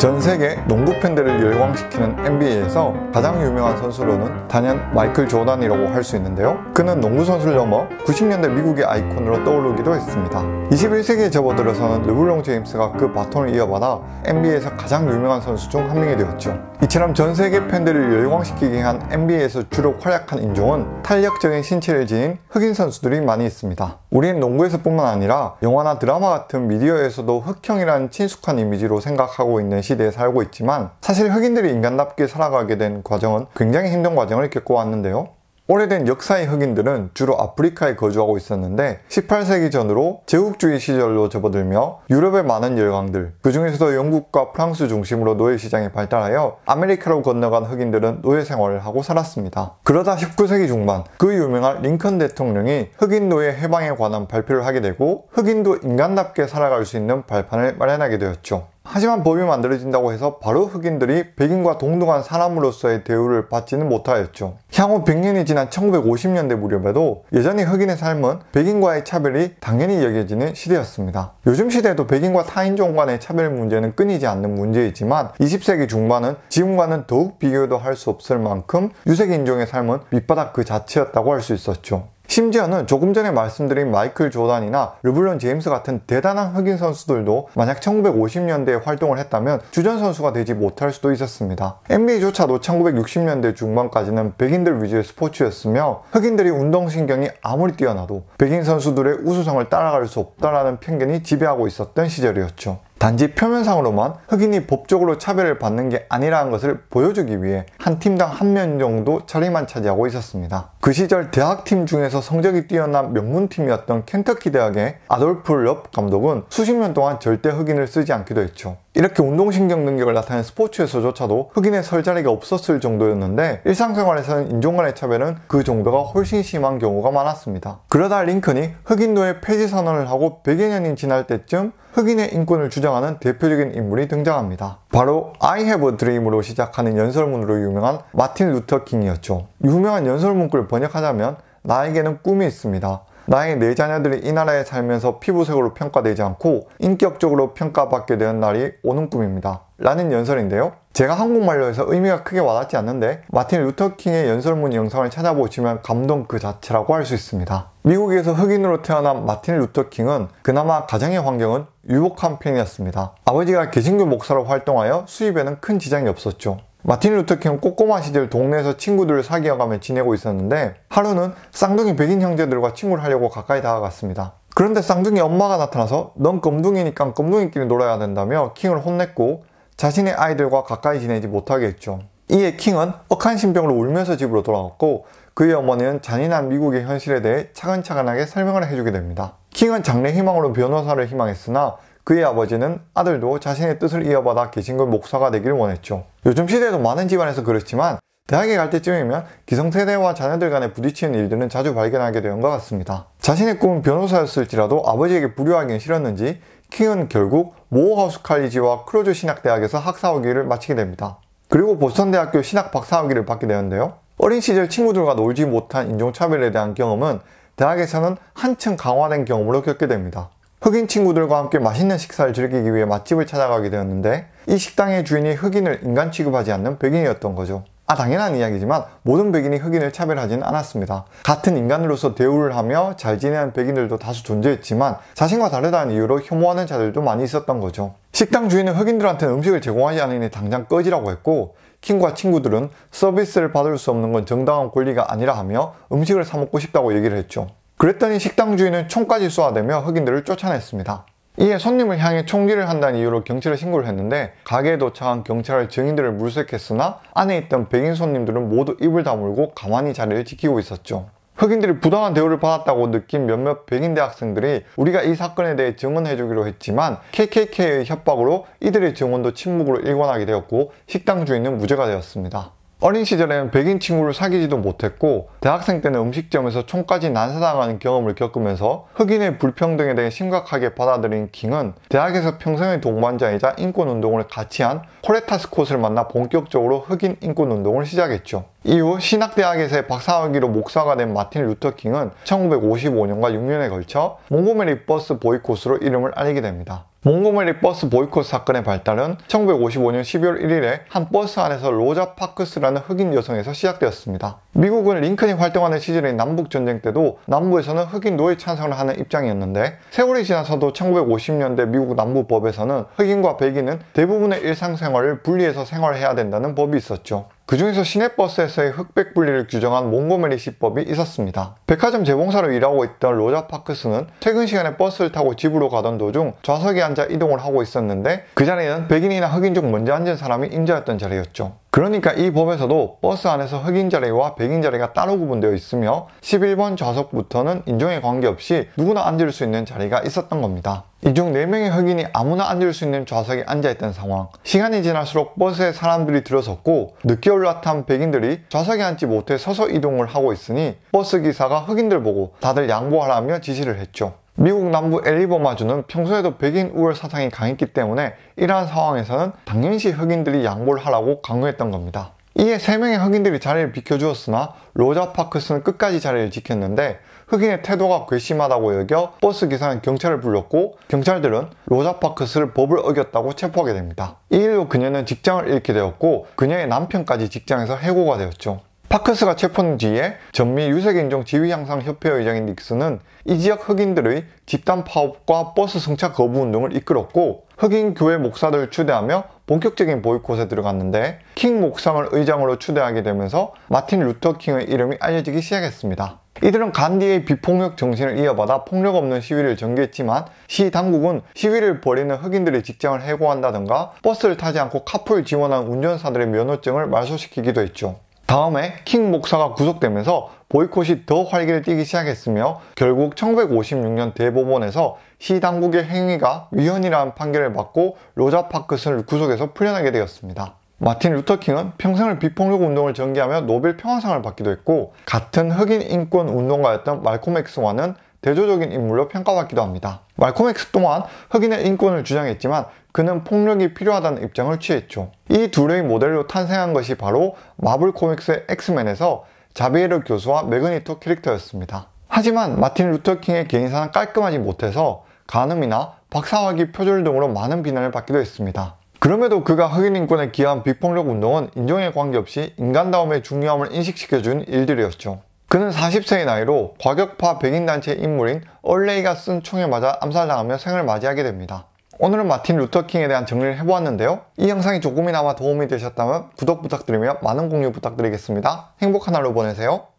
전 세계 농구 팬들을 열광시키는 NBA에서 가장 유명한 선수로는 단연 마이클 조단이라고 할 수 있는데요. 그는 농구 선수를 넘어 90년대 미국의 아이콘으로 떠오르기도 했습니다. 21세기에 접어들어서는 르블롱 제임스가 그 바톤을 이어받아 NBA에서 가장 유명한 선수 중 한 명이 되었죠. 이처럼 전 세계 팬들을 열광시키게 한 NBA에서 주로 활약한 인종은 탄력적인 신체를 지닌 흑인 선수들이 많이 있습니다. 우리는 농구에서뿐만 아니라 영화나 드라마 같은 미디어에서도 흑형이라는 친숙한 이미지로 생각하고 있는 시대에 살고 있지만 사실 흑인들이 인간답게 살아가게 된 과정은 굉장히 힘든 과정을 겪어왔는데요. 오래된 역사의 흑인들은 주로 아프리카에 거주하고 있었는데 18세기 전으로 제국주의 시절로 접어들며 유럽의 많은 열강들, 그 중에서도 영국과 프랑스 중심으로 노예 시장이 발달하여 아메리카로 건너간 흑인들은 노예 생활을 하고 살았습니다. 그러다 19세기 중반 그 유명한 링컨 대통령이 흑인 노예 해방에 관한 발표를 하게 되고 흑인도 인간답게 살아갈 수 있는 발판을 마련하게 되었죠. 하지만 법이 만들어진다고 해서 바로 흑인들이 백인과 동등한 사람으로서의 대우를 받지는 못하였죠. 향후 100년이 지난 1950년대 무렵에도 여전히 흑인의 삶은 백인과의 차별이 당연히 여겨지는 시대였습니다. 요즘 시대에도 백인과 타인종 간의 차별 문제는 끊이지 않는 문제이지만 20세기 중반은 지금과는 더욱 비교도 할 수 없을 만큼 유색인종의 삶은 밑바닥 그 자체였다고 할 수 있었죠. 심지어는 조금 전에 말씀드린 마이클 조단이나 르블론 제임스 같은 대단한 흑인 선수들도 만약 1950년대에 활동을 했다면 주전 선수가 되지 못할 수도 있었습니다. NBA조차도 1960년대 중반까지는 백인들 위주의 스포츠였으며 흑인들이 운동신경이 아무리 뛰어나도 백인 선수들의 우수성을 따라갈 수 없다라는 편견이 지배하고 있었던 시절이었죠. 단지 표면상으로만 흑인이 법적으로 차별을 받는 게 아니라는 것을 보여주기 위해 한 팀당 한 명 정도 자리만 차지하고 있었습니다. 그 시절 대학팀 중에서 성적이 뛰어난 명문팀이었던 켄터키 대학의 아돌프 럽 감독은 수십 년 동안 절대 흑인을 쓰지 않기도 했죠. 이렇게 운동신경 능력을 나타낸 스포츠에서조차도 흑인의 설 자리가 없었을 정도였는데 일상생활에서는 인종 간의 차별은 그 정도가 훨씬 심한 경우가 많았습니다. 그러다 링컨이 흑인도의 폐지 선언을 하고 100여 년이 지날 때쯤 흑인의 인권을 주장하는 대표적인 인물이 등장합니다. 바로 I have a dream으로 시작하는 연설문으로 유명한 마틴 루터 킹이었죠. 유명한 연설문구를 번역하자면 나에게는 꿈이 있습니다. 나의 네 자녀들이 이 나라에 살면서 피부색으로 평가되지 않고 인격적으로 평가받게 되는 날이 오는 꿈입니다. 라는 연설인데요. 제가 한국말로 해서 의미가 크게 와닿지 않는데 마틴 루터킹의 연설문 영상을 찾아보시면 감동 그 자체라고 할 수 있습니다. 미국에서 흑인으로 태어난 마틴 루터킹은 그나마 가정의 환경은 유복한 편이었습니다. 아버지가 개신교 목사로 활동하여 수입에는 큰 지장이 없었죠. 마틴 루터킹은 꼬꼬마 시절 동네에서 친구들을 사귀어가며 지내고 있었는데 하루는 쌍둥이 백인 형제들과 친구를 하려고 가까이 다가갔습니다. 그런데 쌍둥이 엄마가 나타나서 넌 검둥이니까 검둥이끼리 놀아야 된다며 킹을 혼냈고 자신의 아이들과 가까이 지내지 못하게 했죠. 이에 킹은 억한 심병으로 울면서 집으로 돌아왔고 그의 어머니는 잔인한 미국의 현실에 대해 차근차근하게 설명을 해주게 됩니다. 킹은 장래 희망으로 변호사를 희망했으나 그의 아버지는 아들도 자신의 뜻을 이어받아 개신교 목사가 되기를 원했죠. 요즘 시대에도 많은 집안에서 그렇지만 대학에 갈 때쯤이면 기성세대와 자녀들 간에 부딪히는 일들은 자주 발견하게 되는 것 같습니다. 자신의 꿈은 변호사였을지라도 아버지에게 불효하기는 싫었는지 킹은 결국 모호하우스 칼리지와 크로즈 신학대학에서 학사 학위를 마치게 됩니다. 그리고 보스턴대학교 신학 박사 학위를 받게 되는데요. 어린 시절 친구들과 놀지 못한 인종차별에 대한 경험은 대학에서는 한층 강화된 경험으로 겪게 됩니다. 흑인 친구들과 함께 맛있는 식사를 즐기기 위해 맛집을 찾아가게 되었는데 이 식당의 주인이 흑인을 인간 취급하지 않는 백인이었던 거죠. 아 당연한 이야기지만 모든 백인이 흑인을 차별하진 않았습니다. 같은 인간으로서 대우를 하며 잘 지내는 백인들도 다수 존재했지만 자신과 다르다는 이유로 혐오하는 자들도 많이 있었던 거죠. 식당 주인은 흑인들한테는 음식을 제공하지 않으니 당장 꺼지라고 했고 킹과 친구들은 서비스를 받을 수 없는 건 정당한 권리가 아니라 하며 음식을 사먹고 싶다고 얘기를 했죠. 그랬더니 식당 주인은 총까지 쏘아대며 흑인들을 쫓아냈습니다. 이에 손님을 향해 총질을 한다는 이유로 경찰에 신고를 했는데 가게에 도착한 경찰 증인들을 물색했으나 안에 있던 백인 손님들은 모두 입을 다물고 가만히 자리를 지키고 있었죠. 흑인들이 부당한 대우를 받았다고 느낀 몇몇 백인 대학생들이 우리가 이 사건에 대해 증언해주기로 했지만 KKK의 협박으로 이들의 증언도 침묵으로 일관하게 되었고 식당 주인은 무죄가 되었습니다. 어린 시절에는 백인 친구를 사귀지도 못했고 대학생 때는 음식점에서 총까지 난사당하는 경험을 겪으면서 흑인의 불평등에 대해 심각하게 받아들인 킹은 대학에서 평생의 동반자이자 인권운동을 같이 한 코레타 스콧을 만나 본격적으로 흑인 인권운동을 시작했죠. 이후 신학대학에서의 박사학위로 목사가 된 마틴 루터 킹은 1955년과 6년에 걸쳐 몽고메리 버스 보이콧으로 이름을 알리게 됩니다. 몽고메리 버스 보이콧 사건의 발달은 1955년 12월 1일에 한 버스 안에서 로자 파크스라는 흑인 여성에서 시작되었습니다. 미국은 링컨이 활동하는 시절인 남북전쟁 때도 남부에서는 흑인 노예 찬성을 하는 입장이었는데 세월이 지나서도 1950년대 미국 남부법에서는 흑인과 백인은 대부분의 일상생활을 분리해서 생활해야 된다는 법이 있었죠. 그중에서 시내버스에서의 흑백 분리를 규정한 몽고메리 시법이 있었습니다. 백화점 재봉사로 일하고 있던 로자 파크스는 퇴근 시간에 버스를 타고 집으로 가던 도중 좌석에 앉아 이동을 하고 있었는데 그 자리는 백인이나 흑인 중 먼저 앉은 사람이 임자였던 자리였죠. 그러니까 이 법에서도 버스 안에서 흑인 자리와 백인 자리가 따로 구분되어 있으며 11번 좌석부터는 인종에 관계없이 누구나 앉을 수 있는 자리가 있었던 겁니다. 이 중 4명의 흑인이 아무나 앉을 수 있는 좌석에 앉아있던 상황. 시간이 지날수록 버스에 사람들이 들어섰고 늦게 올라탄 백인들이 좌석에 앉지 못해 서서 이동을 하고 있으니 버스 기사가 흑인들 보고 다들 양보하라며 지시를 했죠. 미국 남부 엘리버마주는 평소에도 백인 우월 사상이 강했기 때문에 이러한 상황에서는 당연시 흑인들이 양보를 하라고 강요했던 겁니다. 이에 3명의 흑인들이 자리를 비켜주었으나 로자 파크스는 끝까지 자리를 지켰는데 흑인의 태도가 괘씸하다고 여겨 버스 기사는 경찰을 불렀고 경찰들은 로자 파크스를 법을 어겼다고 체포하게 됩니다. 이 일로 그녀는 직장을 잃게 되었고 그녀의 남편까지 직장에서 해고가 되었죠. 파크스가 체포된 뒤에 전미 유색인종 지위향상협회 의장인 닉슨은 이 지역 흑인들의 집단 파업과 버스 승차 거부 운동을 이끌었고 흑인 교회 목사들을 추대하며 본격적인 보이콧에 들어갔는데 킹 목상을 의장으로 추대하게 되면서 마틴 루터 킹의 이름이 알려지기 시작했습니다. 이들은 간디의 비폭력 정신을 이어받아 폭력 없는 시위를 전개했지만 시 당국은 시위를 벌이는 흑인들의 직장을 해고한다던가 버스를 타지 않고 카풀 지원한 운전사들의 면허증을 말소시키기도 했죠. 다음에 킹 목사가 구속되면서 보이콧이 더 활기를 띠기 시작했으며 결국 1956년 대법원에서 시 당국의 행위가 위헌이라는 판결을 받고 로자 파크슨을 구속해서 풀려나게 되었습니다. 마틴 루터킹은 평생을 비폭력 운동을 전개하며 노벨 평화상을 받기도 했고 같은 흑인 인권 운동가였던 말콤 엑스와는 대조적인 인물로 평가받기도 합니다. 말콤 엑스 또한 흑인의 인권을 주장했지만 그는 폭력이 필요하다는 입장을 취했죠. 이 둘의 모델로 탄생한 것이 바로 마블 코믹스의 엑스맨에서 자비에르 교수와 매그니토 캐릭터였습니다. 하지만 마틴 루터킹의 개인사는 깔끔하지 못해서 간음이나 박사학위 표절 등으로 많은 비난을 받기도 했습니다. 그럼에도 그가 흑인 인권에 기여한 비폭력 운동은 인종에 관계없이 인간다움의 중요함을 인식시켜준 일들이었죠. 그는 40세의 나이로 과격파 백인단체 인물인 얼레이가 쓴 총에 맞아 암살당하며 생을 맞이하게 됩니다. 오늘은 마틴 루터킹에 대한 정리를 해보았는데요. 이 영상이 조금이나마 도움이 되셨다면 구독 부탁드리며 많은 공유 부탁드리겠습니다. 행복한 하루 보내세요.